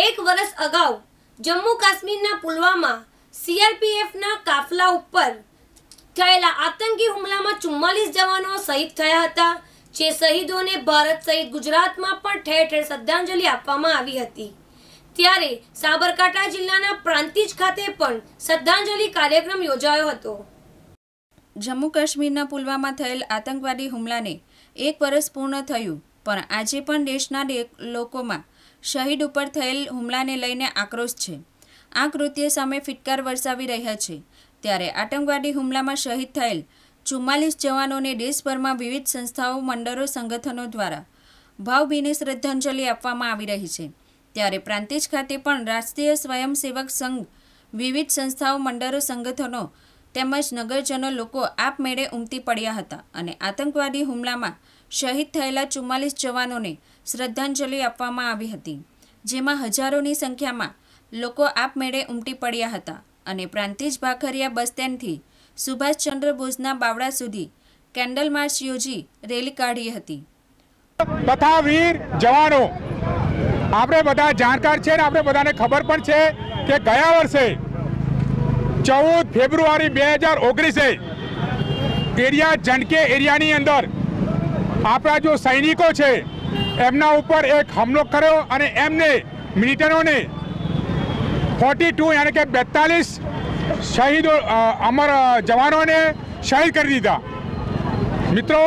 એક વર્ષ અગાઉ જમ્મુ કાશ્મીરના પુલવામા સીઆરપીએફના કાફલા ઉપર થયેલા આતંકી હુમલામાં ચુમ્માલીસ જવાનો શહીદ થયા હતા જે શહીદોને ભારત સહિત ગુજરાતમાં પણ ઠેર ઠેર શ્રદ્ધાંજલિ આપવામાં આવી હતી ત્યારે સાબરકાંઠા જિલ્લાના પ્રાંતિજ ખાતે પણ શ્રદ્ધાંજલિ કાર્યક્રમ યોજાયો હતો જમ્મુ કાશ્મીરના પુલવામા થયેલ આતંકવાદી હુમલાને એક વર્ષ પૂર્ણ થયું પણ આજે પણ દેશના લોકોમાં શહીદ ઉપર થયેલ હુમલાને લઈને આક્રોશ છે આ કૃત્ય સામે ફિટકાર વરસાવી રહ્યા છે ત્યારે આતંકવાદી હુમલામાં શહીદ થયેલ ચુમ્માલીસ જવાનોને દેશભરમાં વિવિધ સંસ્થાઓ મંડળો સંગઠનો દ્વારા ભાવભીની શ્રદ્ધાંજલિ આપવામાં આવી રહી છે ત્યારે પ્રાંતિજ ખાતે પણ રાષ્ટ્રીય સ્વયંસેવક સંઘ વિવિધ સંસ્થાઓ મંડળો સંગઠનો તેમજ નગરજનો લોકો આપમેળે ઉમટી પડ્યા હતા અને આતંકવાદી હુમલામાં શહીદ થયેલા ચુમ્માલીસ જવાનોને શ્રદ્ધાંજલિ આપવામાં આવી હતી જેમાં હજારોની સંખ્યામાં લોકો આપમેળે ઉમટી પડ્યા હતા અને પ્રાંતિજ ભાખરિયા બસ સ્ટેન્ડથી સુભાષચંદ્ર બોઝના બાવડા સુધી કેન્ડલ માર્ચ યોજી રેલી કાઢી હતી તથા વીર જવાનો આપણે બધા જાણકાર છે ને આપણે બધાને ખબર પણ છે કે ગયા વર્ષે ચૌદ ફેબ્રુઆરી બે હજાર ઓગણીસે એરિયા જનકે એરિયાની અંદર આપણા જો સૈનિકો છે એમના ઉપર એક હમલો કર્યો અને એમને મિલિટનોને ફોર્ટી ટુ યાની કે બેતાલીસ શહીદો અમર જવાનોને શહીદ કરી દીધા મિત્રો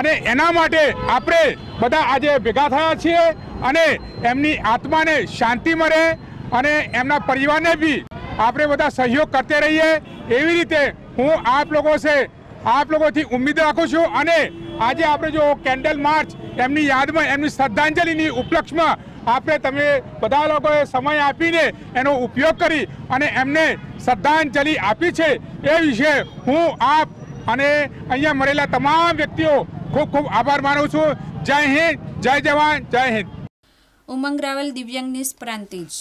અને એના માટે આપણે બધા આજે ભેગા થયા છીએ અને એમની આત્માને શાંતિ મળે અને એમના પરિવારને બી આપણે બધા સહયોગ કરતે રહીએ એવી રીતે હું આપ લોકો છે આપ લોકોથી ઉમ્મીદ રાખું છું અને આજે આપણે જો કેન્ડલ માર્ચ એમની યાદમાં એમની શ્રદ્ધાંજલિની ઉપલક્ષમાં આપણે તમે બધા લોકોએ સમય આપીને એનો ઉપયોગ કરી અને એમને શ્રદ્ધાંજલિ આપી છે એ વિશે હું આપ અને અહીંયા મળેલા તમામ વ્યક્તિઓ ખૂબ ખૂબ આભાર માનું છું જય હિન્દ જય જવાન જય હિન્દ ઉમંગ રાવલ દિવ્યાંગ ન્યૂઝ